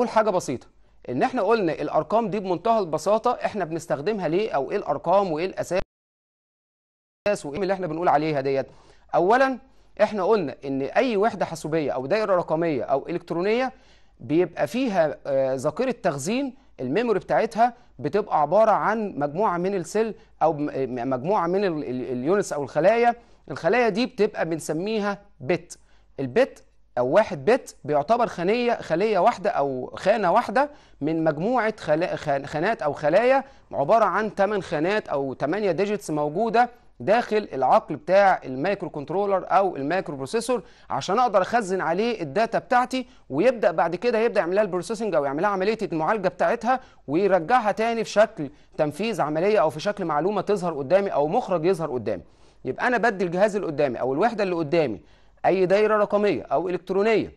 نقول حاجه بسيطه ان احنا قلنا الارقام دي بمنتهى البساطه احنا بنستخدمها ليه او ايه الارقام وايه الاساس وايه اللي احنا بنقول عليها ديت اولا احنا قلنا ان اي وحده حاسوبيه او دائره رقميه او الكترونيه بيبقى فيها آه، ذاكره تخزين الميموري بتاعتها بتبقى عباره عن مجموعه من السيل او مجموعه من اليونتس او الخلايا الخلايا دي بتبقى بنسميها بت البت او واحد بت بيعتبر خليه خليه واحده او خانه واحده من مجموعه خلا خانات او خلايا عباره عن 8 خانات او 8 ديجيتس موجوده داخل العقل بتاع المايكرو كنترولر او المايكرو بروسيسور عشان اقدر اخزن عليه الداتا بتاعتي ويبدا بعد كده يبدا يعمل لها البروسيسنج او يعمل عمليه المعالجه بتاعتها ويرجعها تاني في شكل تنفيذ عمليه او في شكل معلومه تظهر قدامي او مخرج يظهر قدامي يبقى انا بدي الجهاز اللي قدامي او الوحده اللي قدامي اي دائره رقميه او الكترونيه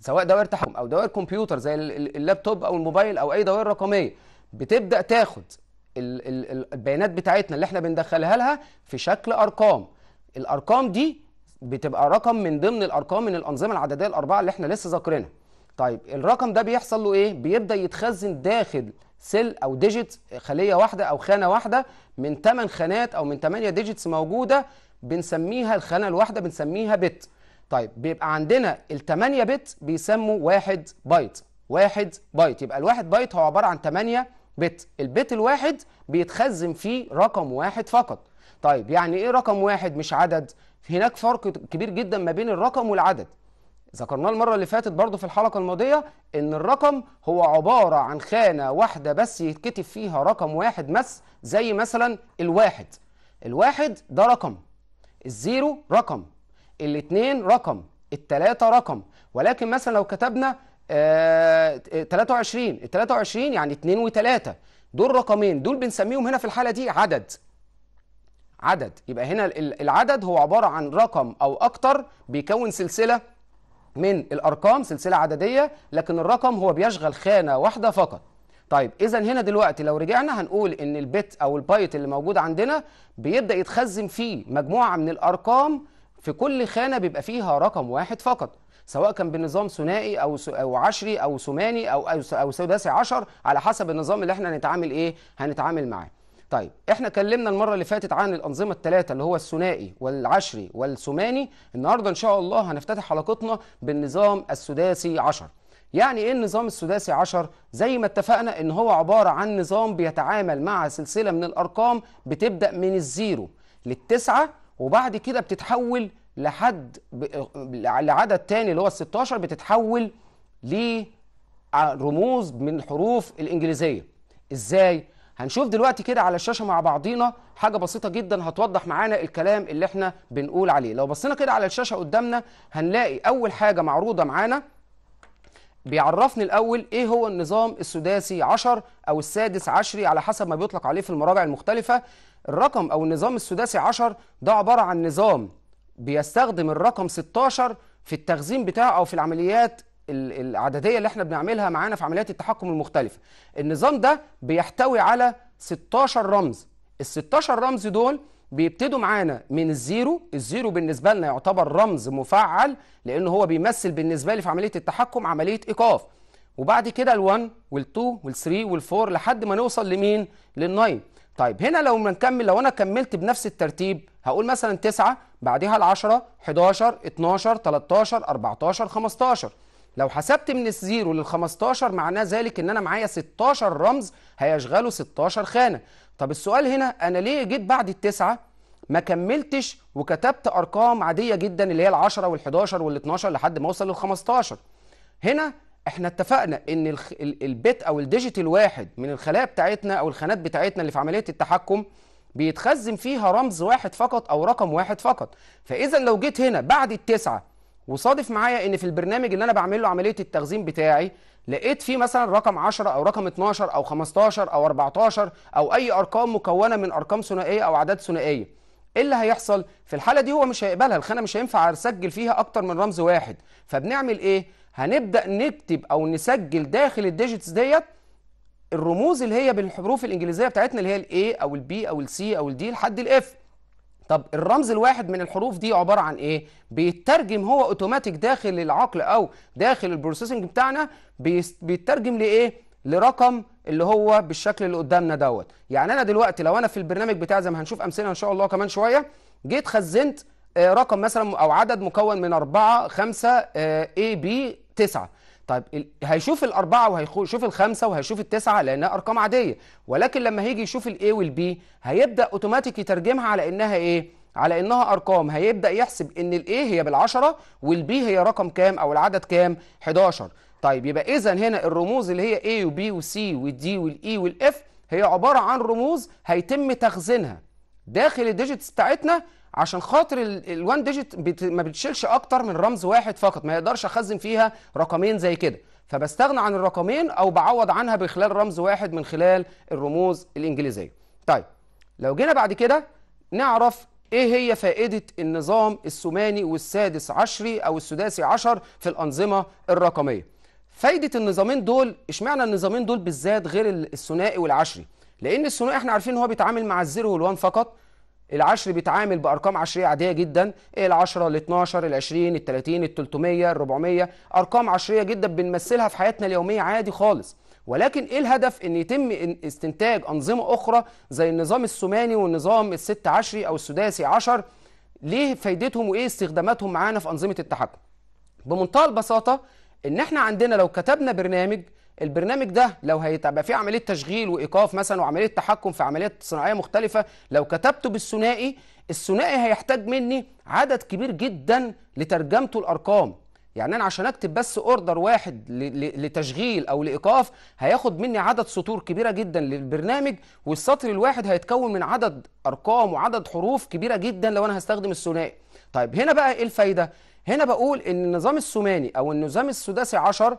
سواء دوائر تحكم او دوائر كمبيوتر زي اللابتوب او الموبايل او اي دوائر رقميه بتبدا تاخد البيانات بتاعتنا اللي احنا بندخلها لها في شكل ارقام الارقام دي بتبقى رقم من ضمن الارقام من الانظمه العدديه الاربعه اللي احنا لسه ذاكرينها طيب الرقم ده بيحصل له ايه بيبدا يتخزن داخل سيل او ديجيت خليه واحده او خانه واحده من 8 خانات او من 8 ديجيتس موجوده بنسميها الخانه الواحده بنسميها بت طيب بيبقى عندنا ال 8 بت بيسموا 1 بايت 1 بايت يبقى الواحد بايت هو عباره عن 8 بت البت الواحد بيتخزن فيه رقم واحد فقط طيب يعني ايه رقم واحد مش عدد هناك فرق كبير جدا ما بين الرقم والعدد ذكرناه المره اللي فاتت برضو في الحلقه الماضيه ان الرقم هو عباره عن خانه واحده بس يتكتب فيها رقم واحد بس زي مثلا الواحد الواحد ده رقم الزيرو رقم الاثنين رقم التلاتة رقم ولكن مثلا لو كتبنا آه 23 ال 23 يعني 2 و3 دول رقمين دول بنسميهم هنا في الحالة دي عدد عدد يبقى هنا العدد هو عبارة عن رقم أو أكتر بيكون سلسلة من الأرقام سلسلة عددية لكن الرقم هو بيشغل خانة واحدة فقط طيب اذا هنا دلوقتي لو رجعنا هنقول ان البت او البايت اللي موجود عندنا بيبدا يتخزن فيه مجموعه من الارقام في كل خانه بيبقى فيها رقم واحد فقط سواء كان بنظام ثنائي او او عشري او ثماني او او سداسي عشر على حسب النظام اللي احنا هنتعامل ايه هنتعامل معاه طيب احنا اتكلمنا المره اللي فاتت عن الانظمه الثلاثه اللي هو الثنائي والعشري والثماني النهارده ان شاء الله هنفتتح حلقتنا بالنظام السداسي عشر يعني ايه النظام السداسي عشر زي ما اتفقنا ان هو عبارة عن نظام بيتعامل مع سلسلة من الارقام بتبدأ من الزيرو للتسعة وبعد كده بتتحول لحد آه، لعدد تاني اللي هو ال 16 بتتحول لرموز آه، من الحروف الانجليزيه ازاي هنشوف دلوقتي كده على الشاشه مع بعضينا حاجه بسيطه جدا هتوضح معانا الكلام اللي احنا بنقول عليه لو بصينا كده على الشاشه قدامنا هنلاقي اول حاجه معروضه معانا بيعرفني الأول إيه هو النظام السداسي عشر أو السادس عشري على حسب ما بيطلق عليه في المراجع المختلفة الرقم أو النظام السداسي عشر ده عبارة عن نظام بيستخدم الرقم 16 في التخزين بتاعه أو في العمليات العددية اللي احنا بنعملها معانا في عمليات التحكم المختلفة النظام ده بيحتوي على 16 رمز ال 16 رمز دول بيبتدوا معانا من الزيرو الزيرو بالنسبة لنا يعتبر رمز مفعل لأن هو بيمثل بالنسبة لي في عملية التحكم عملية إيقاف وبعد كده ال1 وال2 وال3 وال4 لحد ما نوصل لمين لل9 طيب هنا لو ما نكمل لو انا كملت بنفس الترتيب هقول مثلا 9 بعدها ال10 11 12 13 14 15 لو حسبت من الزيرو لل15 معناه ذلك ان انا معايا 16 رمز هيشغلوا 16 خانه طب السؤال هنا انا ليه جيت بعد التسعه ما كملتش وكتبت ارقام عاديه جدا اللي هي ال10 وال11 وال12 لحد ما اوصل لل15 هنا احنا اتفقنا ان البيت او الديجيت الواحد من الخلايا بتاعتنا او الخانات بتاعتنا اللي في عمليه التحكم بيتخزن فيها رمز واحد فقط او رقم واحد فقط فاذا لو جيت هنا بعد التسعه وصادف معايا ان في البرنامج اللي انا بعمل له عمليه التخزين بتاعي لقيت فيه مثلا رقم 10 او رقم 12 او 15 او 14 او اي ارقام مكونه من ارقام ثنائيه او اعداد ثنائيه ايه اللي هيحصل في الحاله دي هو مش هيقبلها الخانه مش هينفع اسجل فيها اكتر من رمز واحد فبنعمل ايه هنبدا نكتب او نسجل داخل الديجيتس ديت الرموز اللي هي بالحروف الانجليزيه بتاعتنا اللي هي الاي او البي او السي او الدي لحد الاف طب الرمز الواحد من الحروف دي عباره عن ايه بيترجم هو اوتوماتيك داخل العقل او داخل البروسيسنج بتاعنا بيترجم لايه لرقم اللي هو بالشكل اللي قدامنا دوت يعني انا دلوقتي لو انا في البرنامج بتاعي زي ما هنشوف امثله ان شاء الله كمان شويه جيت خزنت آه، رقم مثلا او عدد مكون من 4 5 اي بي 9 طيب هيشوف الأربعة وهيشوف الخمسة وهيشوف التسعة لأنها أرقام عادية ولكن لما هيجي يشوف الاي والبي هيبدأ أوتوماتيك يترجمها على إنها إيه؟ على انها ارقام هيبدا يحسب ان الاي هي بالعشرة والبي هي رقم كام او العدد كام 11 طيب يبقى اذا هنا الرموز اللي هي A وB وC والدي والاي e والاف هي عباره عن رموز هيتم تخزينها داخل الديجيتس بتاعتنا عشان خاطر الوان ديجيت بت... ما بتشيلش اكتر من رمز واحد فقط ما يقدرش اخزن فيها رقمين زي كده فبستغنى عن الرقمين او بعوض عنها بخلال رمز واحد من خلال الرموز الانجليزيه طيب لو جينا بعد كده نعرف ايه هي فائده النظام الثماني والسادس عشري او السداسي عشر في الانظمه الرقميه فائده النظامين دول اشمعنى النظامين دول بالذات غير الثنائي والعشري لان الثنائي احنا عارفين هو بيتعامل مع الزيرو والوان فقط العشر بيتعامل بارقام عشريه عاديه جدا ال10 ال12 ال20 ال30 ال300 ال400 ارقام عشريه جدا بنمثلها في حياتنا اليوميه عادي خالص ولكن ايه الهدف ان يتم استنتاج انظمه اخرى زي النظام السوماني والنظام الست عشري او السداسي عشر ليه فايدتهم وايه استخداماتهم معانا في انظمه التحكم بمنتهى البساطه ان احنا عندنا لو كتبنا برنامج البرنامج ده لو هيبقى فيه عمليه تشغيل وايقاف مثلا وعمليه تحكم في عمليات صناعيه مختلفه لو كتبته بالثنائي الثنائي هيحتاج مني عدد كبير جدا لترجمته الارقام يعني انا عشان اكتب بس اوردر واحد لتشغيل او لايقاف هياخد مني عدد سطور كبيره جدا للبرنامج والسطر الواحد هيتكون من عدد ارقام وعدد حروف كبيره جدا لو انا هستخدم الثنائي طيب هنا بقى ايه الفايده هنا بقول ان النظام السوماني او النظام السداسي عشر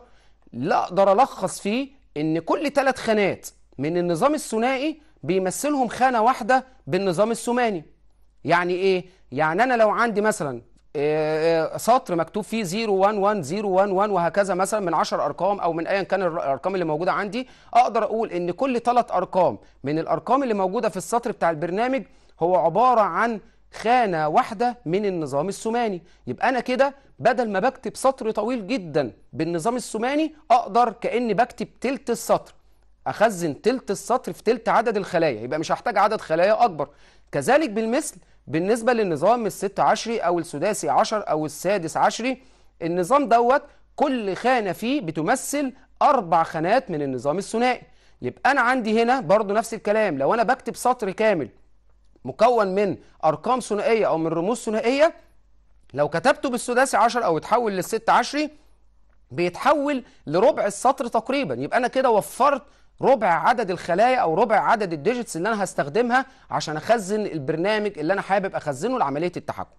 لا اقدر الخص فيه ان كل ثلاث خانات من النظام الثنائي بيمثلهم خانه واحده بالنظام الثماني يعني ايه يعني انا لو عندي مثلا آه، آه، سطر مكتوب فيه 0 1 1 0 1 1 وهكذا مثلا من 10 ارقام او من ايا كان الارقام اللي موجوده عندي اقدر اقول ان كل ثلاث ارقام من الارقام اللي موجوده في السطر بتاع البرنامج هو عباره عن خانه واحده من النظام الثماني يبقى انا كده بدل ما بكتب سطر طويل جدا بالنظام الثماني اقدر كاني بكتب تلت السطر اخزن تلت السطر في تلت عدد الخلايا يبقى مش هحتاج عدد خلايا اكبر كذلك بالمثل بالنسبه للنظام الست عشري او السداسي عشر او السادس عشري النظام دوت كل خانه فيه بتمثل اربع خانات من النظام الثنائي يبقى انا عندي هنا برضو نفس الكلام لو انا بكتب سطر كامل مكون من ارقام ثنائيه او من رموز ثنائيه لو كتبته بالسداسي 10 او اتحول للست عشري بيتحول لربع السطر تقريبا يبقى انا كده وفرت ربع عدد الخلايا او ربع عدد الديجيتس اللي انا هستخدمها عشان اخزن البرنامج اللي انا حابب اخزنه لعمليه التحكم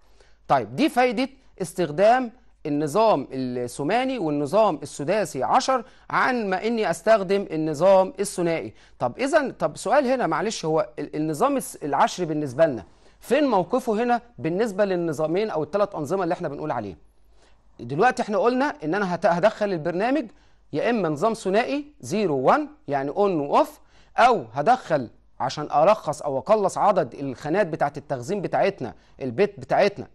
طيب دي فايده استخدام النظام الثماني والنظام السداسي 10 عن ما اني استخدم النظام الثنائي طب اذا طب سؤال هنا معلش هو النظام العشري بالنسبه لنا فين موقفه هنا بالنسبه للنظامين او الثلاث انظمه اللي احنا بنقول عليه دلوقتي احنا قلنا ان انا هدخل البرنامج يا اما نظام ثنائي 0 1 يعني اون واوف او هدخل عشان ارخص او اقلص عدد الخانات بتاعت التخزين بتاعتنا البيت بتاعتنا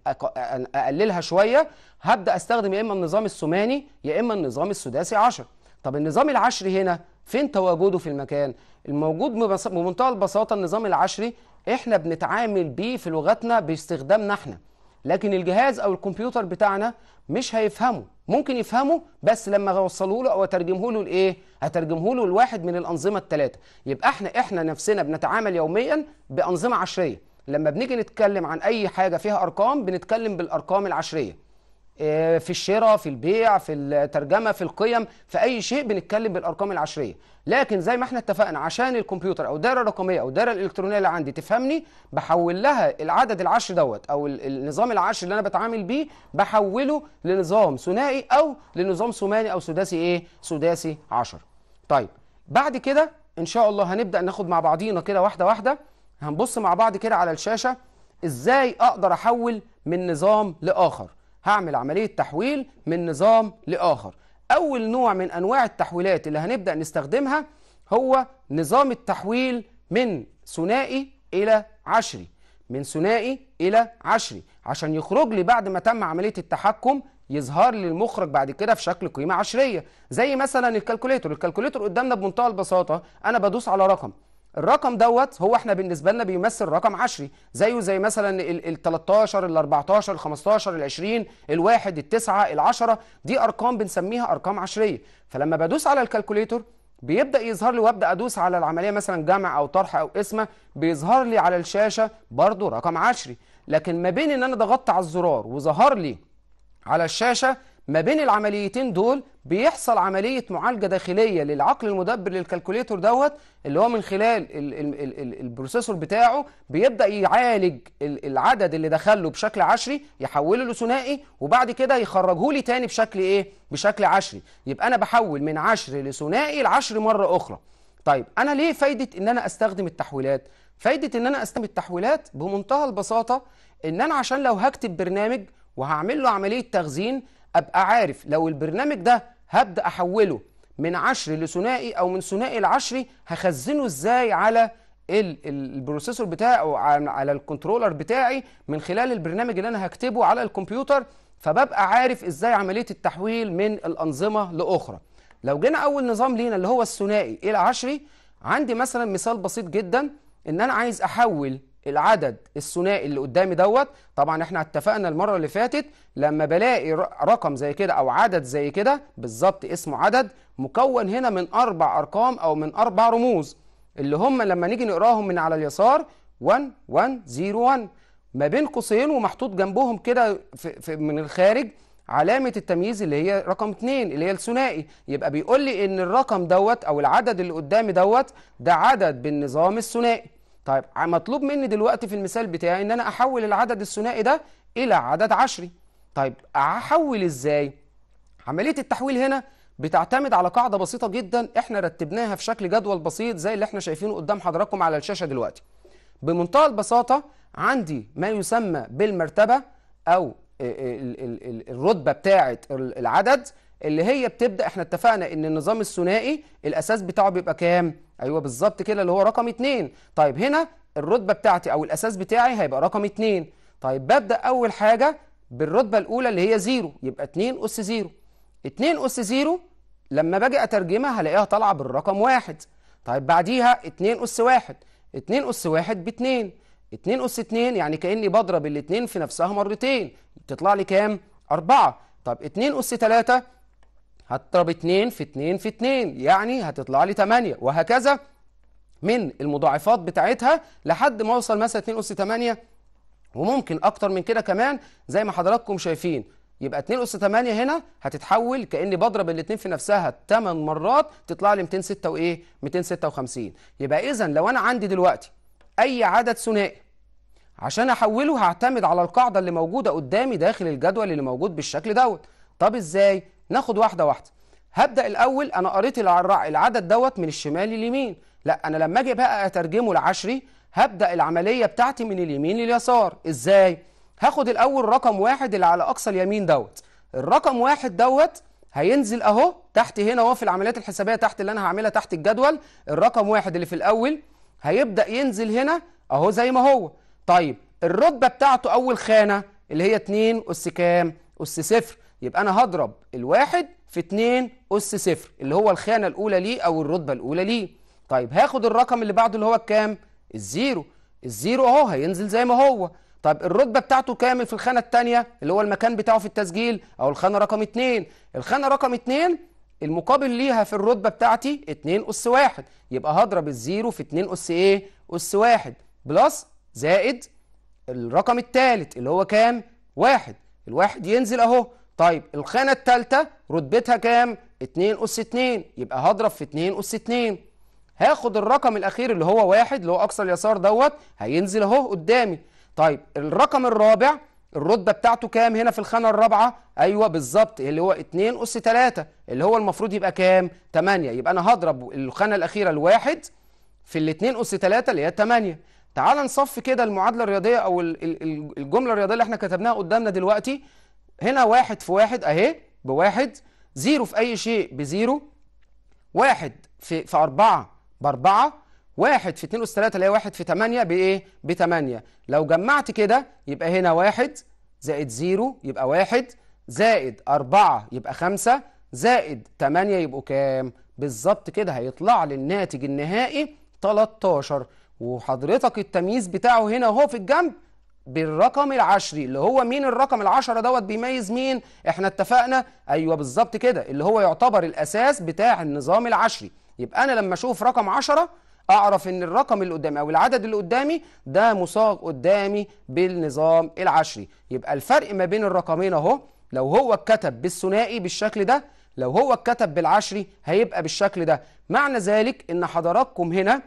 اقللها شويه هبدا استخدم يا اما النظام الثماني يا اما النظام السداسي 10 طب النظام العشري هنا فين تواجده في المكان الموجود بمنتهى البساطه النظام العشري احنا بنتعامل بيه في لغتنا باستخدامنا احنا لكن الجهاز او الكمبيوتر بتاعنا مش هيفهمه ممكن يفهمه بس لما اوصله له او اترجمه له لايه هترجمه له لواحد من الانظمه الثلاثه يبقى احنا احنا نفسنا بنتعامل يوميا بانظمه عشريه لما بنيجي نتكلم عن اي حاجه فيها ارقام بنتكلم بالارقام العشريه آه، في الشراء في البيع في الترجمه في القيم في اي شيء بنتكلم بالارقام العشريه لكن زي ما احنا اتفقنا عشان الكمبيوتر او الدايره الرقميه او الدايره الالكترونيه اللي عندي تفهمني بحول لها العدد العشر دوت او النظام العشر اللي انا بتعامل بيه بحوله لنظام ثنائي او لنظام ثماني او سداسي ايه سداسي 10 طيب بعد كده ان شاء الله هنبدا ناخد مع بعضينا كده واحده واحده هنبص مع بعض كده على الشاشه ازاي اقدر احول من نظام لاخر هعمل عملية تحويل من نظام لآخر أول نوع من أنواع التحويلات اللي هنبدأ نستخدمها هو نظام التحويل من ثنائي إلى عشري من ثنائي إلى عشري عشان يخرج لي بعد ما تم عملية التحكم يظهر لي المخرج بعد كده في شكل قيمة عشرية زي مثلا الكالكوليتر الكالكوليتر قدامنا بمنتهى البساطة أنا بدوس على رقم الرقم دوت هو احنا بالنسبه لنا بيمثل رقم عشري زيه زي مثلا ال 13 ال 14 ال 15 ال 20 الواحد التسعه العشره دي ارقام بنسميها ارقام عشريه فلما بدوس على الكالكوليتور بيبدا يظهر لي وابدا ادوس على العمليه مثلا جمع او طرح او قسمه بيظهر لي على الشاشه برضو رقم عشري لكن ما بين ان انا ضغطت على الزرار وظهر لي على الشاشه ما بين العمليتين دول بيحصل عملية معالجة داخلية للعقل المدبر للكالكوليتور دوت اللي هو من خلال البروسيسور بتاعه بيبدأ يعالج العدد اللي دخله بشكل عشري يحوله لثنائي وبعد كده يخرجه لي تاني بشكل ايه؟ بشكل عشري يبقى أنا بحول من عشر لثنائي لعشر مرة أخرى طيب أنا ليه فايدة إن أنا أستخدم التحويلات؟ فايدة إن أنا أستخدم التحويلات بمنتهى البساطة إن أنا عشان لو هكتب برنامج وهعمل له عملية تخزين ابقى عارف لو البرنامج ده هبدا احوله من عشري لثنائي او من ثنائي لعشري هخزنه ازاي على البروسيسور بتاعي او على الكنترولر بتاعي من خلال البرنامج اللي انا هكتبه على الكمبيوتر فببقى عارف ازاي عمليه التحويل من الانظمه لاخرى لو جينا اول نظام لينا اللي هو الثنائي الى عشري عندي مثلا مثال بسيط جدا ان انا عايز احول العدد الثنائي اللي قدامي دوت طبعا احنا اتفقنا المره اللي فاتت لما بلاقي رقم زي كده او عدد زي كده بالظبط اسمه عدد مكون هنا من اربع ارقام او من اربع رموز اللي هم لما نيجي نقراهم من على اليسار 1 1 0 1 ما بين قوسين ومحطوط جنبهم كده من الخارج علامة التمييز اللي هي رقم 2 اللي هي الثنائي يبقى بيقول لي ان الرقم دوت او العدد اللي قدامي دوت ده عدد بالنظام الثنائي طيب مطلوب مني دلوقتي في المثال بتاعي ان انا احول العدد الثنائي ده الى عدد عشري طيب احول ازاي عمليه التحويل هنا بتعتمد على قاعده بسيطه جدا احنا رتبناها في شكل جدول بسيط زي اللي احنا شايفينه قدام حضراتكم على الشاشه دلوقتي بمنتهى البساطه عندي ما يسمى بالمرتبه او آه، آه، الرتبه بتاعه العدد اللي هي بتبدا احنا اتفقنا ان النظام الثنائي الاساس بتاعه بيبقى كام ايوه بالظبط كده اللي هو رقم 2 طيب هنا الرتبه بتاعتي او الاساس بتاعي هيبقى رقم 2 طيب ببدا اول حاجه بالرتبه الاولى اللي هي 0 يبقى 2 اس 0 2 اس 0 لما باجي اترجمها هلاقيها طالعه بالرقم 1 طيب بعديها 2 اس 1 2 اس 1 ب 2 2 اس 2 يعني كاني بضرب الاثنين في نفسها مرتين تطلع لي كام 4 طب 2 اس 3 هتضرب 2 في 2 في 2 يعني هتطلع لي 8 وهكذا من المضاعفات بتاعتها لحد ما اوصل مثلا 2 اس 8 وممكن اكتر من كده كمان زي ما حضراتكم شايفين يبقى 2 اس 8 هنا هتتحول كاني بضرب الاثنين في نفسها 8 مرات تطلع لي 206 وايه 256 يبقى اذا لو انا عندي دلوقتي اي عدد ثنائي عشان احوله هعتمد على القاعده اللي موجوده قدامي داخل الجدول اللي موجود بالشكل دوت طب ازاي ناخد واحده واحده هبدا الاول انا قريت العدد دوت من الشمال لليمين لا انا لما اجي بقى اترجمه لعشري هبدا العمليه بتاعتي من اليمين لليسار ازاي هاخد الاول رقم واحد اللي على اقصى اليمين دوت الرقم واحد دوت هينزل اهو تحت هنا اهو في العمليات الحسابيه تحت اللي انا هعملها تحت الجدول الرقم واحد اللي في الاول هيبدا ينزل هنا اهو زي ما هو طيب الرتبه بتاعته اول خانه اللي هي 2 اس كام اس صفر يبقى انا هضرب الواحد في 2 اس صفر اللي هو الخانه الاولى ليه او الرتبه الاولى ليه طيب هاخد الرقم اللي بعده اللي هو الكام الزيرو الزيرو اهو هينزل زي ما هو طب الرتبه بتاعته كام في الخانه الثانيه اللي هو المكان بتاعه في التسجيل او الخانه رقم 2 الخانه رقم 2 المقابل ليها في الرتبه بتاعتي 2 اس 1 يبقى هضرب الزيرو في 2 اس ايه اس 1 بلس زائد الرقم الثالث اللي هو كام 1 الواحد ينزل اهو طيب الخانة التالتة رتبتها كام 2 أس 2 يبقى هضرب في 2 أس 2 هاخد الرقم الأخير اللي هو واحد اللي هو أقصى اليسار دوت هينزل أهو قدامي طيب الرقم الرابع الرتبة بتاعته كام هنا في الخانة الرابعة أيوة بالظبط اللي هو 2 أس 3 اللي هو المفروض يبقى كام 8 يبقى أنا هضرب الخانة الأخيرة الواحد في ال 2 أس 3 اللي هي 8 تعال نصف كده المعادلة الرياضية أو الجملة الرياضية اللي احنا كتبناها قدامنا دلوقتي هنا واحد في واحد اهي بواحد زيرو في اي شيء بزيرو واحد في في أربعة بأربعة واحد في اتنين أس تلاتة اللي هي واحد في تمانية بإيه؟ بتمانية لو جمعت كده يبقى هنا واحد زائد زيرو يبقى واحد زائد أربعة يبقى خمسة زائد تمانية يبقوا كام؟ بالظبط كده هيطلع لي الناتج النهائي 13 وحضرتك التمييز بتاعه هنا اهو في الجنب بالرقم العشري اللي هو مين الرقم العشرة دوت بيميز مين احنا اتفقنا ايوه بالظبط كده اللي هو يعتبر الاساس بتاع النظام العشري يبقى انا لما اشوف رقم عشرة اعرف ان الرقم اللي قدامي او العدد اللي قدامي ده مصاغ قدامي بالنظام العشري يبقى الفرق ما بين الرقمين اهو لو هو اتكتب بالثنائي بالشكل ده لو هو اتكتب بالعشري هيبقى بالشكل ده معنى ذلك ان حضراتكم هنا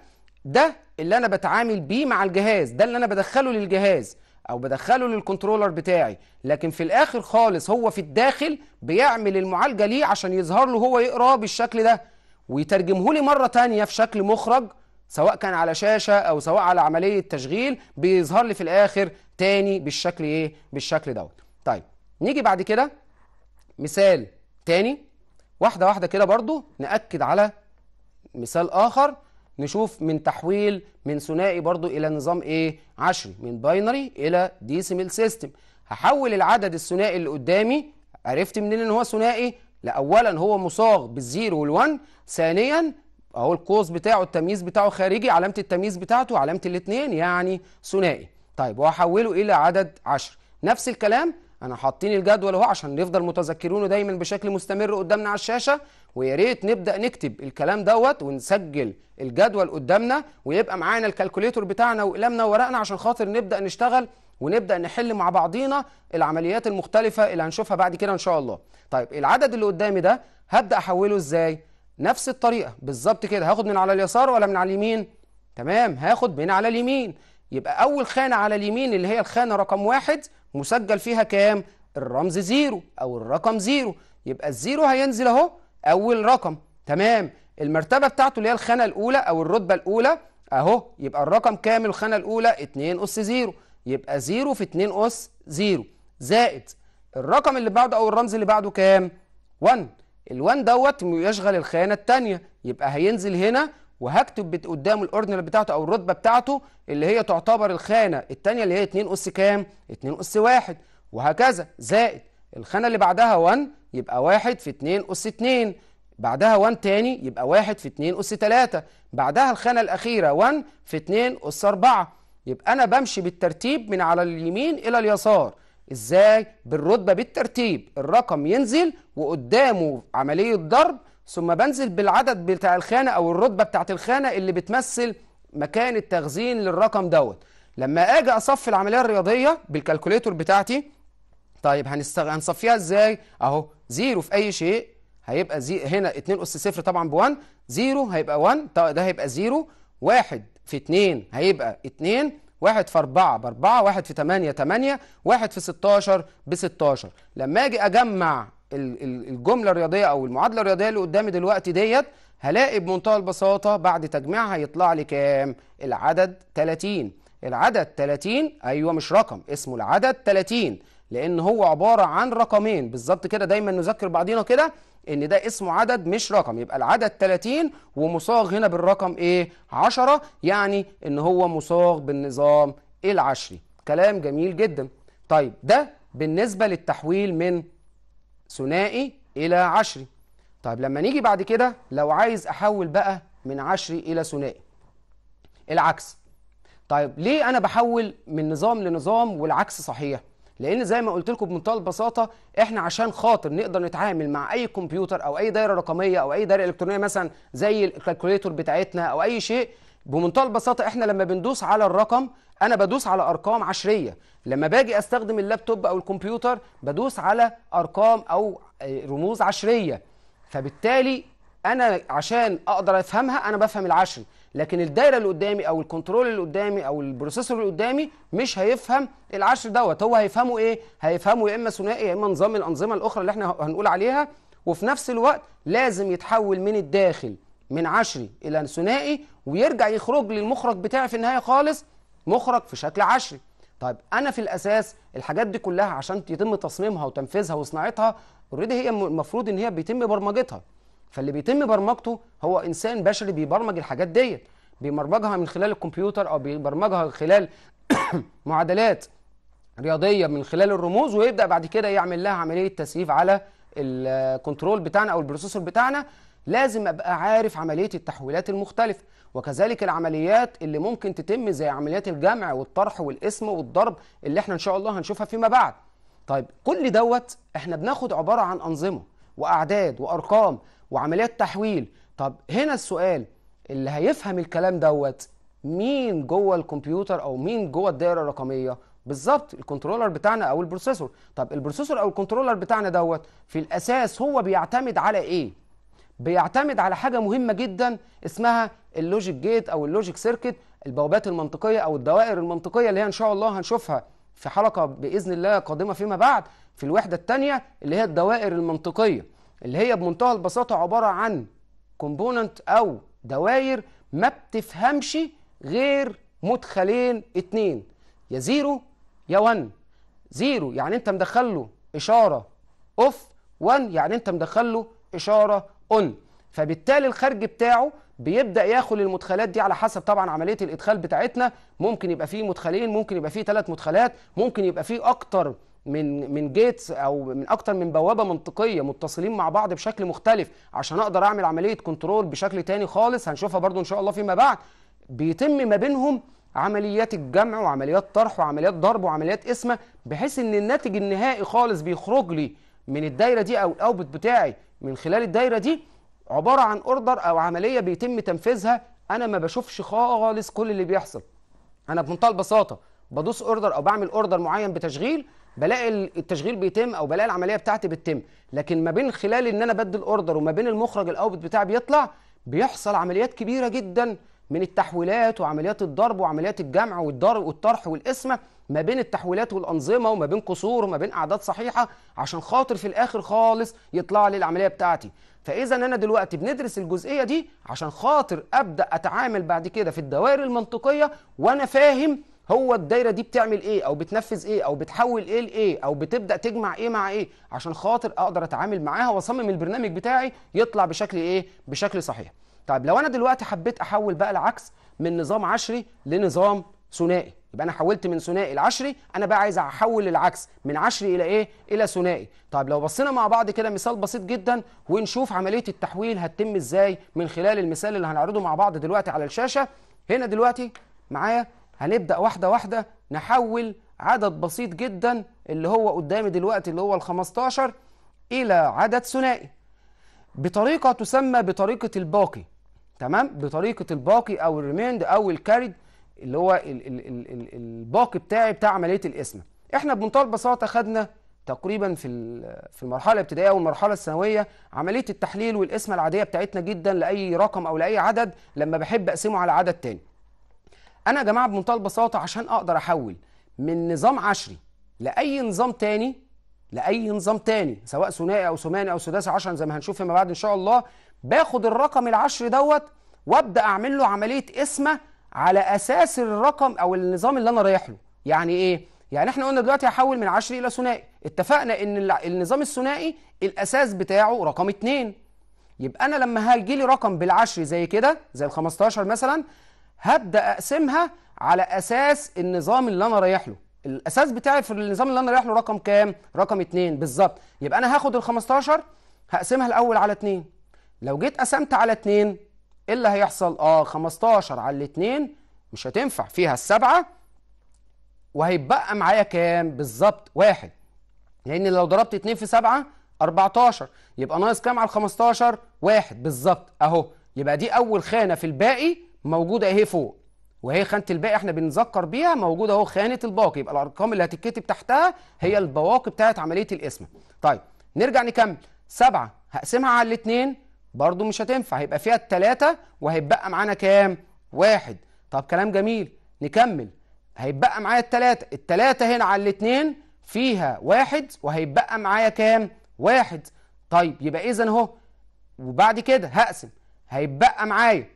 ده اللي انا بتعامل بيه مع الجهاز ده اللي انا بدخله للجهاز او بدخله للكنترولر بتاعي لكن في الاخر خالص هو في الداخل بيعمل المعالجه ليه عشان يظهر له هو يقراه بالشكل ده ويترجمه لي مره تانية في شكل مخرج سواء كان على شاشه او سواء على عمليه تشغيل بيظهر لي في الاخر تاني بالشكل ايه بالشكل دوت طيب نيجي بعد كده مثال تاني واحده واحده كده برضو ناكد على مثال اخر نشوف من تحويل من ثنائي برضو الى نظام ايه عشري من باينري الى ديسيمال سيستم هحول العدد الثنائي اللي قدامي عرفت منين ان هو ثنائي لا اولا هو مصاغ بالزيرو والوان ثانيا اهو القوس بتاعه التمييز بتاعه خارجي علامه التمييز بتاعته علامه الاثنين يعني ثنائي طيب وهحوله الى عدد 10 نفس الكلام انا حاطين الجدول اهو عشان نفضل متذكرونه دايما بشكل مستمر قدامنا على الشاشه ويا ريت نبدا نكتب الكلام دوت ونسجل الجدول قدامنا ويبقى معانا الكالكوليتور بتاعنا وقلمنا وورقنا عشان خاطر نبدا نشتغل ونبدا نحل مع بعضينا العمليات المختلفه اللي هنشوفها بعد كده ان شاء الله طيب العدد اللي قدامي ده هبدا احوله ازاي نفس الطريقه بالظبط كده هاخد من على اليسار ولا من على اليمين تمام هاخد من على اليمين يبقى أول خانة على اليمين اللي هي الخانة رقم واحد مسجل فيها كام؟ الرمز زيرو أو الرقم زيرو يبقى الزيرو هينزل أهو أول رقم تمام المرتبة بتاعته اللي هي الخانة الأولى أو الرتبة الأولى أهو يبقى الرقم كامل الخانة الأولى 2 أس زيرو يبقى زيرو في 2 أس زيرو زائد الرقم اللي بعده أو الرمز اللي بعده كام؟ 1 ال1 دوت يشغل الخانة التانية يبقى هينزل هنا وهكتب قدام الاوردينال بتاعته او الرتبه بتاعته اللي هي تعتبر الخانه الثانيه اللي هي 2 اس كام 2 اس 1 وهكذا زائد الخانه اللي بعدها 1 يبقى 1 في 2 اس 2 بعدها 1 ثاني يبقى 1 في 2 اس 3 بعدها الخانه الاخيره 1 في 2 اس 4 يبقى انا بمشي بالترتيب من على اليمين الى اليسار ازاي بالرتبه بالترتيب الرقم ينزل وقدامه عمليه ضرب ثم بنزل بالعدد بتاع الخانة أو الرتبة بتاعت الخانة اللي بتمثل مكان التخزين للرقم دوت لما أجي أصفي العملية الرياضية بالكالكوليتور بتاعتي طيب هنستغ... هنصفيها إزاي؟ أهو زيرو في أي شيء هيبقى زي... هنا 2 أس صفر طبعا ب1 زيرو هيبقى 1 ده هيبقى زيرو واحد في 2 هيبقى 2 واحد في 4 ب 4 واحد في 8 8 واحد في 16 ب 16 لما اجي اجمع الجمله الرياضيه او المعادله الرياضيه اللي قدامي دلوقتي ديت هلاقي بمنتهى البساطه بعد تجميعها هيطلع لي كام العدد 30 العدد 30 ايوه مش رقم اسمه العدد 30 لان هو عباره عن رقمين بالظبط كده دايما نذكر بعضينا كده ان ده اسمه عدد مش رقم يبقى العدد 30 ومصاغ هنا بالرقم ايه 10 يعني ان هو مصاغ بالنظام العشري كلام جميل جدا طيب ده بالنسبه للتحويل من ثنائي إلى عشري طيب لما نيجي بعد كده لو عايز أحول بقى من عشري إلى ثنائي العكس طيب ليه أنا بحول من نظام لنظام والعكس صحيح؟ لان زي ما قلت لكم بمنتهى البساطه احنا عشان خاطر نقدر نتعامل مع اي كمبيوتر او اي دايره رقميه او اي دايره الكترونيه مثلا زي الكالكوليتور بتاعتنا او اي شيء بمنتهى البساطه احنا لما بندوس على الرقم انا بدوس على ارقام عشريه لما باجي استخدم اللابتوب او الكمبيوتر بدوس على ارقام او آه، رموز عشريه فبالتالي انا عشان اقدر افهمها انا بفهم العشر لكن الدايره اللي قدامي او الكنترول اللي قدامي او البروسيسور اللي قدامي مش هيفهم العشر دوت هو هيفهمه ايه هيفهمه يا اما ثنائي يا اما نظام الانظمه الاخرى اللي احنا هنقول عليها وفي نفس الوقت لازم يتحول من الداخل من عشري الى ثنائي ويرجع يخرج لي المخرج بتاعي في النهايه خالص مخرج في شكل عشري طيب انا في الاساس الحاجات دي كلها عشان يتم تصميمها وتنفيذها وصناعتها اوريدي هي المفروض ان هي بيتم برمجتها فاللي بيتم برمجته هو انسان بشري بيبرمج الحاجات ديت بيبرمجها من خلال الكمبيوتر او بيبرمجها خلال معادلات رياضيه من خلال الرموز ويبدا بعد كده يعمل لها عمليه تسييف على الكنترول بتاعنا او البروسيسور بتاعنا لازم ابقى عارف عمليه التحويلات المختلفه وكذلك العمليات اللي ممكن تتم زي عمليات الجمع والطرح والقسم والضرب اللي احنا ان شاء الله هنشوفها فيما بعد طيب كل دوت احنا بناخد عباره عن انظمه واعداد وارقام وعمليات تحويل طب هنا السؤال اللي هيفهم الكلام دوت مين جوه الكمبيوتر او مين جوه الدائره الرقميه بالظبط الكنترولر بتاعنا او البروسيسور طب البروسيسور او الكنترولر بتاعنا دوت في الاساس هو بيعتمد على ايه بيعتمد على حاجه مهمه جدا اسمها اللوجيك جيت او اللوجيك سيركت البوابات المنطقيه او الدوائر المنطقيه اللي هي ان شاء الله هنشوفها في حلقه باذن الله قادمه فيما بعد في الوحده الثانيه اللي هي الدوائر المنطقيه اللي هي بمنتهى البساطه عباره عن كومبوننت او دوائر ما بتفهمش غير مدخلين اتنين يا زيرو يا ون زيرو يعني انت مدخل له اشاره اوف ون يعني انت مدخل له اشاره اون فبالتالي الخرج بتاعه بيبدا ياخد المدخلات دي على حسب طبعا عمليه الادخال بتاعتنا ممكن يبقى فيه مدخلين ممكن يبقى فيه ثلاث مدخلات ممكن يبقى فيه اكتر من من جيتس او من اكتر من بوابه منطقيه متصلين مع بعض بشكل مختلف عشان اقدر اعمل عمليه كنترول بشكل تاني خالص هنشوفها برضو ان شاء الله فيما بعد بيتم ما بينهم عمليات الجمع وعمليات طرح وعمليات ضرب وعمليات قسمه بحيث ان الناتج النهائي خالص بيخرج لي من الدايره دي او الاوتبوت بتاعي من خلال الدايره دي عباره عن اوردر او عمليه بيتم تنفيذها انا ما بشوفش خالص كل اللي بيحصل انا بمنتهى البساطه بدوس اوردر او بعمل اوردر معين بتشغيل بلاقي التشغيل بيتم او بلاقي العمليه بتاعتي بتتم لكن ما بين خلال ان انا بدي الاوردر وما بين المخرج الاوت بتاعي بيطلع بيحصل عمليات كبيره جدا من التحويلات وعمليات الضرب وعمليات الجمع والضرب والطرح والقسمه ما بين التحويلات والانظمه وما بين قصور وما بين اعداد صحيحه عشان خاطر في الاخر خالص يطلع لي العمليه بتاعتي فاذا انا دلوقتي بندرس الجزئيه دي عشان خاطر ابدا اتعامل بعد كده في الدوائر المنطقيه وانا فاهم هو الدايره دي بتعمل ايه او بتنفذ ايه او بتحول ايه لايه او بتبدا تجمع ايه مع ايه عشان خاطر اقدر اتعامل معاها واصمم البرنامج بتاعي يطلع بشكل ايه بشكل صحيح طيب لو انا دلوقتي حبيت احول بقى العكس من نظام عشري لنظام ثنائي يبقى انا حولت من ثنائي لعشري انا بقى عايز احول العكس من عشري الى ايه الى ثنائي طيب لو بصينا مع بعض كده مثال بسيط جدا ونشوف عمليه التحويل هتتم ازاي من خلال المثال اللي هنعرضه مع بعض دلوقتي على الشاشه هنا دلوقتي معايا هنبدا واحده واحده نحول عدد بسيط جدا اللي هو قدامي دلوقتي اللي هو ال 15 الى عدد ثنائي بطريقه تسمى بطريقه الباقي تمام بطريقه الباقي او الريميند او الكاريد اللي هو الـ الـ الـ الـ الباقي بتاعي بتاع عمليه القسمه احنا بمنتهى البساطه خدنا تقريبا في في المرحله الابتدائيه والمرحله الثانويه عمليه التحليل والقسمه العاديه بتاعتنا جدا لاي رقم او لاي عدد لما بحب اقسمه على عدد تاني انا يا جماعه بمنتهى البساطه عشان اقدر احول من نظام عشري لاي نظام تاني لاي نظام تاني سواء ثنائي او ثماني او سداسي 10 زي ما هنشوف فيما بعد ان شاء الله باخد الرقم العشر دوت وابدا اعمل له عمليه قسمه على اساس الرقم او النظام اللي انا رايح له يعني ايه يعني احنا قلنا دلوقتي هحول من عشري الى ثنائي اتفقنا ان النظام الثنائي الاساس بتاعه رقم 2 يبقى انا لما هيجي لي رقم بالعشر زي كده زي ال 15 مثلا هبدا اقسمها على اساس النظام اللي انا رايح له الاساس بتاعي في النظام اللي انا رايح له رقم كام رقم 2 بالظبط يبقى انا هاخد ال 15 هقسمها الاول على 2 لو جيت قسمت على 2 ايه اللي هيحصل اه 15 على 2 مش هتنفع فيها السبعة وهيتبقى معايا كام بالظبط واحد لان لو ضربت 2 في 7 14 يبقى ناقص كام على 15 واحد بالظبط اهو يبقى دي اول خانه في الباقي موجوده اهي فوق وهي خانه الباقي احنا بنذكر بيها موجوده اهو خانه الباقي يبقى الارقام اللي هتتكتب تحتها هي البواقي بتاعت عمليه القسمه طيب نرجع نكمل 7 هقسمها على الاثنين برضو مش هتنفع هيبقى فيها التلاتة وهيبقى معانا كام واحد طب كلام جميل نكمل هيبقى معايا التلاتة التلاتة هنا على الاتنين فيها واحد وهيبقى معايا كام واحد طيب يبقى اذا اهو وبعد كده هقسم هيبقى معايا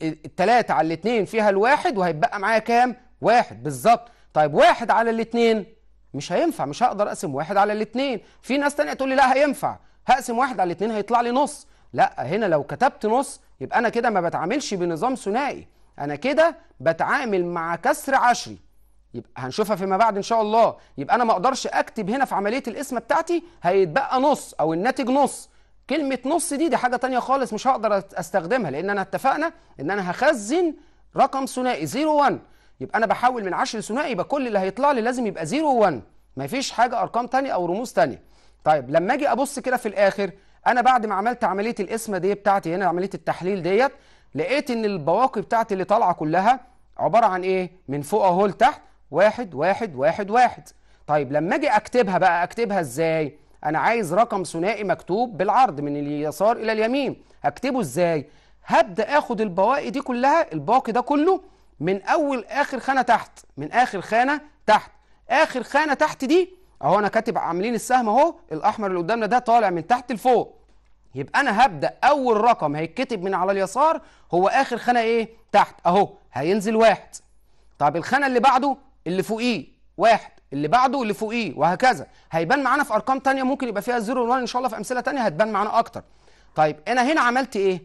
التلاتة على الاتنين فيها الواحد وهيبقى معايا كام واحد بالظبط طيب واحد على الاتنين مش هينفع مش هقدر اقسم واحد على الاتنين في ناس تانية تقول لي لا هينفع هقسم واحد على الاتنين هيطلع لي نص لا هنا لو كتبت نص يبقى انا كده ما بتعاملش بنظام ثنائي انا كده بتعامل مع كسر عشري يبقى هنشوفها فيما بعد ان شاء الله يبقى انا ما اقدرش اكتب هنا في عمليه القسمه بتاعتي هيتبقى نص او الناتج نص كلمه نص دي دي حاجه تانية خالص مش هقدر استخدمها لان انا اتفقنا ان انا هخزن رقم ثنائي 0 1 يبقى انا بحول من عشر ثنائي يبقى كل اللي هيطلع لي لازم يبقى 0 1 مفيش حاجه ارقام تانية او رموز تانية طيب لما اجي ابص كده في الاخر انا بعد ما عملت عمليه القسمه دي بتاعتي هنا عمليه التحليل ديت لقيت ان البواقي بتاعتي اللي طالعه كلها عباره عن ايه من فوق اهو لتحت واحد واحد واحد واحد طيب لما اجي اكتبها بقى اكتبها ازاي انا عايز رقم ثنائي مكتوب بالعرض من اليسار الى اليمين هكتبه ازاي هبدا اخد البواقي دي كلها الباقي ده كله من اول اخر خانه تحت من اخر خانه تحت اخر خانه تحت دي اهو انا كاتب عاملين السهم اهو الاحمر اللي قدامنا ده طالع من تحت لفوق يبقى انا هبدا اول رقم هيتكتب من على اليسار هو اخر خانه ايه تحت اهو هينزل واحد طب الخانه اللي بعده اللي فوقيه واحد اللي بعده اللي فوقيه وهكذا هيبان معانا في ارقام تانية ممكن يبقى فيها 0 و1 ان شاء الله في امثله تانية هتبان معانا اكتر طيب انا هنا عملت ايه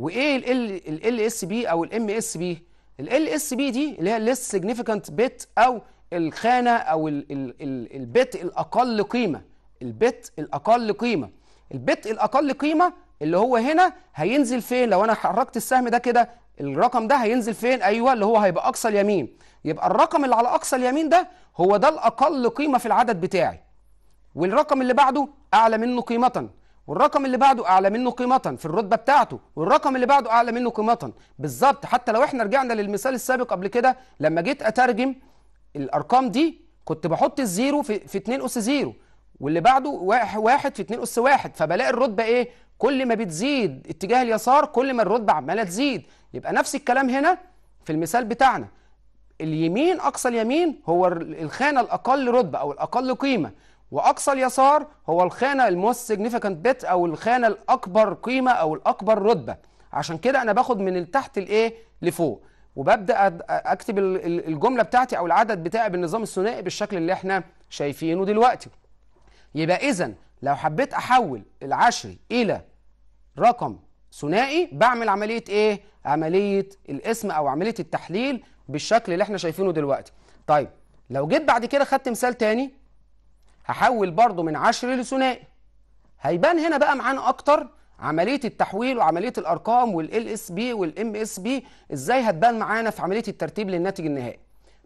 وايه ال ال اس بي او الام اس بي ال اس بي دي اللي هي less significant bit او الخانه او ال البت الاقل قيمه البت الاقل قيمه البت الاقل قيمه اللي هو هنا هينزل فين لو انا حركت السهم ده كده الرقم ده هينزل فين ايوه اللي هو هيبقى اقصى اليمين يبقى الرقم اللي على اقصى اليمين ده هو ده الاقل قيمه في العدد بتاعي والرقم اللي بعده اعلى منه قيمه والرقم اللي بعده اعلى منه قيمه في الرتبه بتاعته والرقم اللي بعده اعلى منه قيمه بالظبط حتى لو احنا رجعنا للمثال السابق قبل كده لما جيت اترجم الارقام دي كنت بحط الزيرو في, في 2 اس زيرو واللي بعده واحد في 2 اس واحد فبلاقي الرتبه ايه كل ما بتزيد اتجاه اليسار كل ما الرتبه عماله تزيد يبقى نفس الكلام هنا في المثال بتاعنا اليمين اقصى اليمين هو الخانه الاقل رتبه او الاقل قيمه واقصى اليسار هو الخانه الموست سيجنيفيكانت بت او الخانه الاكبر قيمه او الاكبر رتبه عشان كده انا باخد من تحت الايه لفوق وببدا اكتب الجمله بتاعتي او العدد بتاعي بالنظام الثنائي بالشكل اللي احنا شايفينه دلوقتي يبقى اذا لو حبيت احول العشري الى رقم ثنائي بعمل عمليه ايه عمليه القسم او عمليه التحليل بالشكل اللي احنا شايفينه دلوقتي طيب لو جيت بعد كده خدت مثال تاني هحول برضو من عشري لثنائي هيبان هنا بقى معانا اكتر عمليه التحويل وعمليه الارقام والال اس بي والام اس بي ازاي هتبان معانا في عمليه الترتيب للناتج النهائي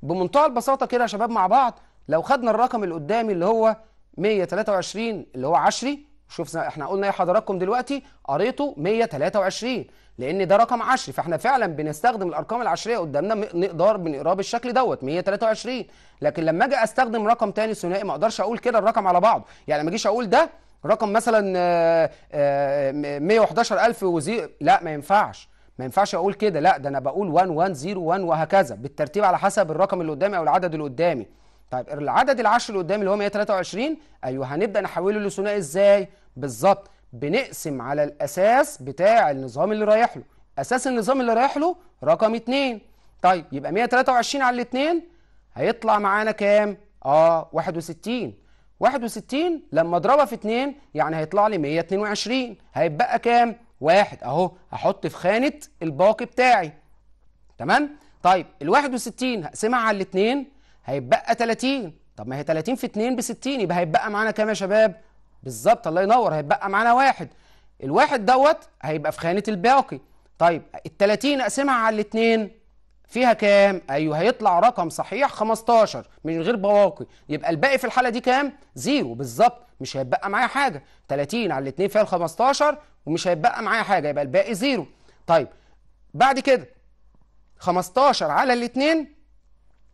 بمنتهى البساطه كده يا شباب مع بعض لو خدنا الرقم اللي قدامي اللي هو 123 اللي هو عشري شوف احنا قلنا ايه حضراتكم دلوقتي قريته 123 لان ده رقم عشري فاحنا فعلا بنستخدم الارقام العشريه قدامنا نقدر بنقراه بالشكل دوت 123 لكن لما اجي استخدم رقم تاني ثنائي ما اقدرش اقول كده الرقم على بعضه يعني لما اجيش اقول ده رقم مثلا 111000 آه، آه، وزي لا ما ينفعش ما ينفعش اقول كده لا ده انا بقول 1101 وهكذا بالترتيب على حسب الرقم اللي قدامي او العدد اللي قدامي طيب العدد العشر اللي قدامي اللي هو 123 ايوه هنبدا نحوله لثنائي ازاي بالظبط بنقسم على الاساس بتاع النظام اللي رايح له اساس النظام اللي رايح له رقم 2 طيب يبقى 123 على 2 هيطلع معانا كام اه 61 61 لما اضربها في 2 يعني هيطلع لي 122 هيتبقى كام؟ واحد اهو هحط في خانة الباقي بتاعي تمام؟ طيب ال 61 هقسمها على الاثنين هيتبقى 30 طب ما هي 30 في 2 ب 60 يبقى هيتبقى معانا كام يا شباب؟ بالظبط الله ينور هيتبقى معانا واحد الواحد دوت هيبقى في خانة الباقي طيب ال 30 اقسمها على الاثنين فيها كام؟ ايوه هيطلع رقم صحيح 15 من غير بواقي يبقى الباقي في الحاله دي كام؟ زيرو بالظبط مش هيتبقى معايا حاجه 30 على 2 فيها ال 15 ومش هيتبقى معايا حاجه يبقى الباقي زيرو طيب بعد كده 15 على الاثنين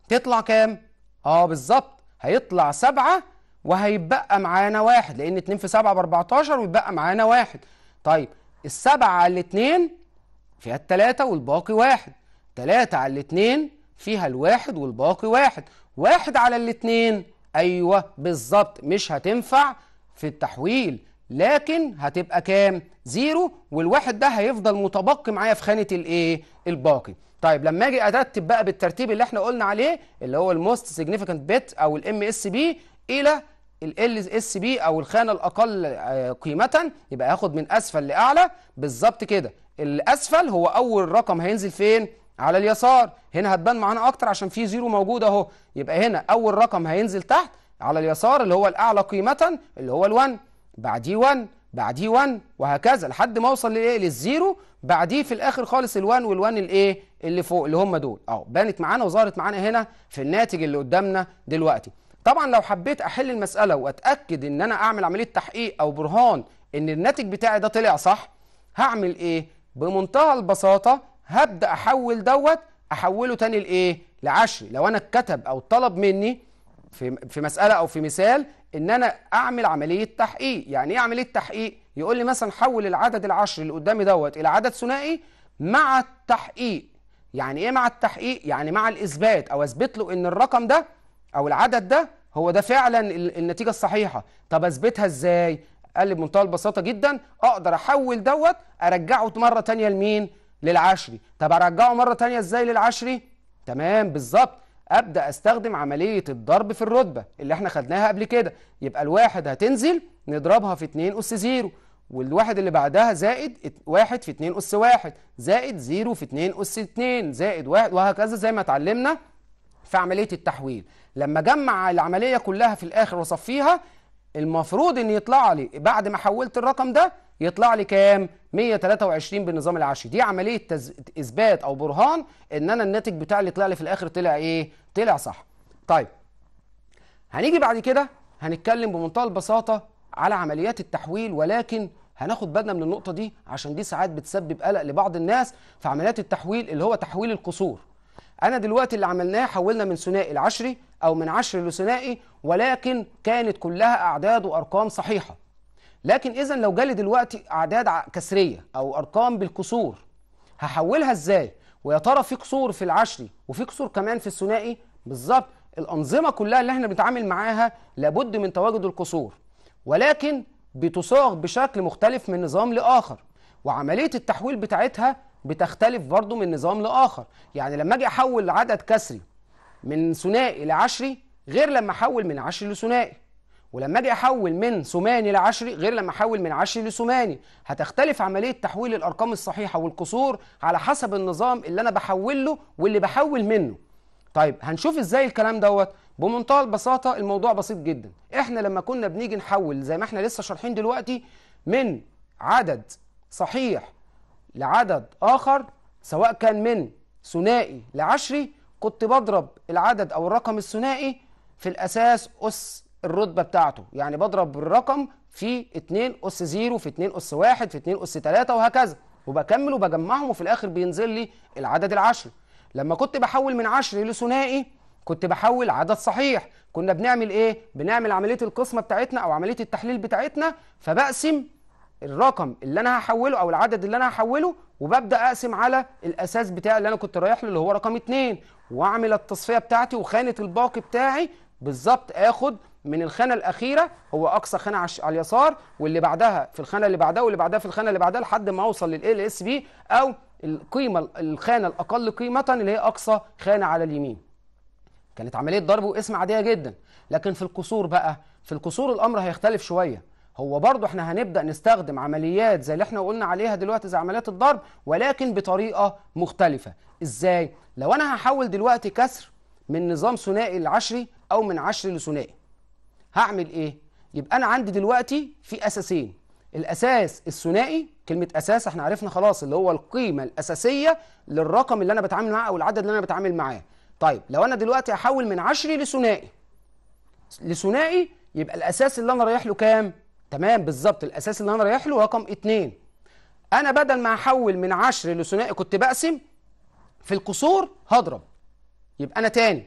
تطلع كام؟ اه بالظبط هيطلع 7 وهيتبقى معانا واحد لان 2 في 7 ب 14 ويتبقى معانا واحد طيب السبعة على الاثنين فيها التلاتة والباقي واحد 3 على الاتنين فيها الواحد والباقي واحد واحد على الاتنين أيوة بالظبط مش هتنفع في التحويل لكن هتبقى كام؟ زيرو والواحد ده هيفضل متبقي معايا في خانة الايه؟ الباقي. طيب لما اجي ارتب بقى بالترتيب اللي احنا قلنا عليه اللي هو الموست سيجنيفيكانت بيت او الام اس بي الى ال اس بي او الخانه الاقل آه، قيمه يبقى هاخد من اسفل لاعلى بالظبط كده الاسفل هو اول رقم هينزل فين على اليسار هنا هتبان معانا اكتر عشان في زيرو موجود اهو يبقى هنا اول رقم هينزل تحت على اليسار اللي هو الاعلى قيمه اللي هو ال1 بعديه 1 بعديه 1 وهكذا لحد ما اوصل للايه للزيرو بعديه في الاخر خالص ال1 وال1 الايه اللي فوق اللي هم دول اهو بانت معانا وظهرت معانا هنا في الناتج اللي قدامنا دلوقتي طبعا لو حبيت احل المساله واتاكد ان انا اعمل عمليه تحقيق او برهان ان الناتج بتاعي ده طلع صح هعمل ايه بمنتهى البساطه هبدا احول دوت احوله تاني لايه لعشر لو انا اتكتب او طلب مني في في مساله او في مثال ان انا اعمل عمليه تحقيق يعني ايه عمليه تحقيق يقول لي مثلا حول العدد العشر اللي قدامي دوت الى عدد ثنائي مع التحقيق يعني ايه مع التحقيق يعني مع الاثبات او اثبت له ان الرقم ده او العدد ده هو ده فعلا النتيجه الصحيحه طب اثبتها ازاي قال لي بمنتهى البساطه جدا اقدر احول دوت ارجعه مره ثانيه لمين للعشري طب ارجعه مره تانية ازاي للعشري تمام بالظبط ابدا استخدم عمليه الضرب في الرتبه اللي احنا خدناها قبل كده يبقى الواحد هتنزل نضربها في 2 اس 0 والواحد اللي بعدها زائد 1 في 2 اس 1 زائد 0 في 2 اس 2 زائد 1 وهكذا زي ما اتعلمنا في عمليه التحويل لما اجمع العمليه كلها في الاخر واصفيها المفروض ان يطلع لي بعد ما حولت الرقم ده يطلع لي كام 123 بالنظام العشري دي عمليه تز... اثبات او برهان ان انا الناتج بتاعي اللي طلع لي في الاخر طلع ايه طلع صح طيب هنيجي بعد كده هنتكلم بمنتهى البساطه على عمليات التحويل ولكن هناخد بالنا من النقطه دي عشان دي ساعات بتسبب قلق لبعض الناس في عمليات التحويل اللي هو تحويل القصور انا دلوقتي اللي عملناه حولنا من ثنائي لعشري او من عشري لثنائي ولكن كانت كلها اعداد وارقام صحيحه لكن إذا لو جالي دلوقتي أعداد كسرية أو أرقام بالكسور هحولها إزاي؟ ويا ترى في كسور في العشري وفي كسور كمان في الثنائي بالظبط الأنظمة كلها اللي احنا بنتعامل معاها لابد من تواجد الكسور ولكن بتصاغ بشكل مختلف من نظام لآخر وعملية التحويل بتاعتها بتختلف برضو من نظام لآخر يعني لما أجي أحول عدد كسري من ثنائي لعشري غير لما أحول من عشري لثنائي ولما اجي احول من ثماني لعشري غير لما احول من عشري لثماني هتختلف عمليه تحويل الارقام الصحيحه والقصور على حسب النظام اللي انا بحول له واللي بحول منه طيب هنشوف ازاي الكلام دوت بمنتهى البساطه الموضوع بسيط جدا احنا لما كنا بنيجي نحول زي ما احنا لسه شارحين دلوقتي من عدد صحيح لعدد اخر سواء كان من ثنائي لعشري كنت بضرب العدد او الرقم الثنائي في الاساس اس الرتبه بتاعته يعني بضرب الرقم في 2 اس 0 في 2 اس 1 في 2 اس 3 وهكذا وبكمل وبجمعهم وفي الاخر بينزل لي العدد العشر لما كنت بحول من عشر لثنائي كنت بحول عدد صحيح كنا بنعمل ايه بنعمل عمليه القسمه بتاعتنا او عمليه التحليل بتاعتنا فبقسم الرقم اللي انا هحوله او العدد اللي انا هحوله وببدا اقسم على الاساس بتاعي اللي انا كنت رايح له اللي هو رقم 2 واعمل التصفيه بتاعتي وخانه الباقي بتاعي بالظبط اخد من الخانه الاخيره هو اقصى خانه على اليسار واللي بعدها في الخانه اللي بعدها واللي بعدها في الخانه اللي بعدها لحد ما اوصل للال اس بي او القيمه الخانه الاقل قيمه اللي هي اقصى خانه على اليمين كانت عمليه ضرب وقسم عاديه جدا لكن في القصور بقى في القصور الامر هيختلف شويه هو برضه احنا هنبدا نستخدم عمليات زي اللي احنا قلنا عليها دلوقتي زي عمليات الضرب ولكن بطريقه مختلفه ازاي لو انا هحول دلوقتي كسر من نظام ثنائي لعشري او من عشري لثنائي هعمل ايه يبقى انا عندي دلوقتي في اساسين الاساس الثنائي كلمه اساس احنا عرفنا خلاص اللي هو القيمه الاساسيه للرقم اللي انا بتعامل معاه او العدد اللي انا بتعامل معاه طيب لو انا دلوقتي احول من عشري لثنائي لثنائي يبقى الاساس اللي انا رايح له كام تمام بالظبط الاساس اللي انا رايح له رقم 2 انا بدل ما احول من عشر لثنائي كنت بقسم في القصور هضرب يبقى انا تاني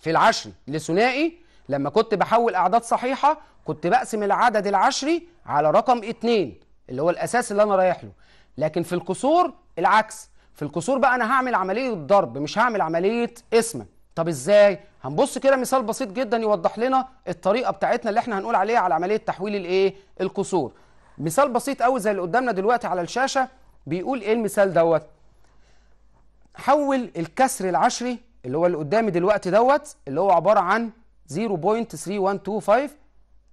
في العشر لثنائي لما كنت بحول اعداد صحيحه كنت بقسم العدد العشري على رقم اتنين اللي هو الاساس اللي انا رايح له لكن في الكسور العكس في الكسور بقى انا هعمل عمليه ضرب مش هعمل عمليه قسمه طب ازاي هنبص كده مثال بسيط جدا يوضح لنا الطريقه بتاعتنا اللي احنا هنقول عليها على عمليه تحويل الايه الكسور مثال بسيط قوي زي اللي قدامنا دلوقتي على الشاشه بيقول ايه المثال دوت حول الكسر العشري اللي هو اللي قدامي دلوقتي دوت اللي هو عباره عن 0.3125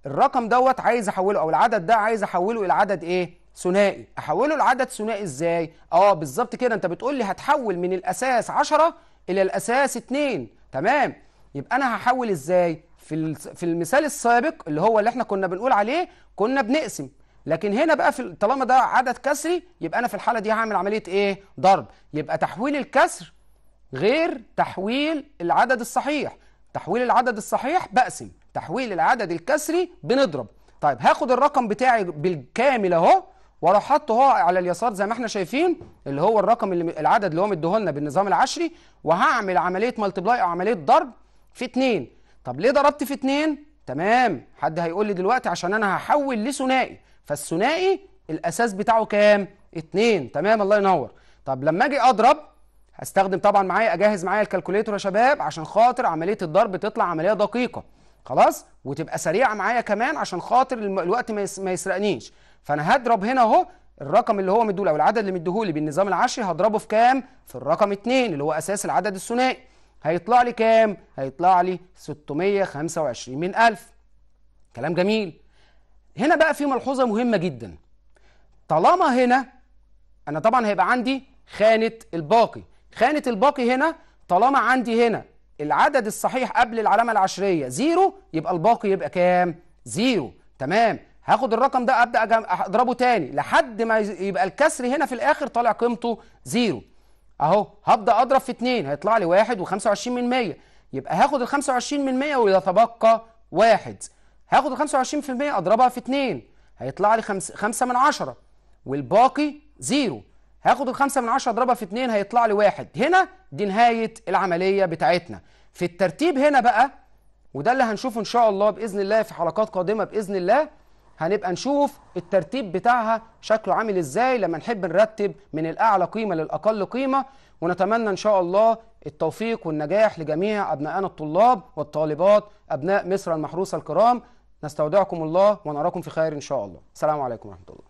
الرقم دوت عايز احوله او العدد ده عايز احوله الى عدد ايه ثنائي احوله لعدد ثنائي ازاي اه بالظبط كده انت بتقول لي هتحول من الاساس 10 الى الاساس 2 تمام يبقى انا هحول ازاي في في المثال السابق اللي هو اللي احنا كنا بنقول عليه كنا بنقسم لكن هنا بقى في طالما ده عدد كسري يبقى انا في الحاله دي هعمل عمليه ايه ضرب يبقى تحويل الكسر غير تحويل العدد الصحيح تحويل العدد الصحيح بقسم تحويل العدد الكسري بنضرب طيب هاخد الرقم بتاعي بالكامل اهو واروح حاطه اهو على اليسار زي ما احنا شايفين اللي هو الرقم اللي العدد اللي هو مديهولنا بالنظام العشري وهعمل عمليه ملتبلاي او عمليه ضرب في 2 طب ليه ضربت في 2 تمام حد هيقول لي دلوقتي عشان انا هحول لثنائي فالثنائي الاساس بتاعه كام 2 تمام الله ينور طب لما اجي اضرب هستخدم طبعا معايا اجهز معايا الكالكوليتر يا شباب عشان خاطر عمليه الضرب تطلع عمليه دقيقه خلاص وتبقى سريعه معايا كمان عشان خاطر الوقت ما يسرقنيش فانا هضرب هنا اهو الرقم اللي هو مديهولي او العدد اللي مديهولي بالنظام العشري هضربه في كام في الرقم 2 اللي هو اساس العدد الثنائي هيطلع لي كام هيطلع لي 625 من 1000 كلام جميل هنا بقى في ملحوظه مهمه جدا طالما هنا انا طبعا هيبقى عندي خانه الباقي خانة الباقي هنا طالما عندي هنا العدد الصحيح قبل العلامة العشرية زيرو يبقى الباقي يبقى كام؟ زيرو تمام هاخد الرقم ده ابدا اضربه تاني لحد ما يبقى الكسر هنا في الاخر طالع قيمته زيرو اهو هبدا اضرب في اتنين هيطلع لي واحد و25 من 100 يبقى هاخد ال 25 من 100 ويتبقى واحد هاخد ال 25% اضربها في اتنين هيطلع لي خمسة من عشرة والباقي زيرو هاخد الخمسة من عشرة اضربها في اتنين هيطلع لي واحد هنا دي نهاية العملية بتاعتنا في الترتيب هنا بقى وده اللي هنشوفه ان شاء الله باذن الله في حلقات قادمة باذن الله هنبقى نشوف الترتيب بتاعها شكله عامل ازاي لما نحب نرتب من الاعلى قيمة للاقل قيمة ونتمنى ان شاء الله التوفيق والنجاح لجميع ابنائنا الطلاب والطالبات ابناء مصر المحروسة الكرام نستودعكم الله ونراكم في خير ان شاء الله السلام عليكم ورحمة الله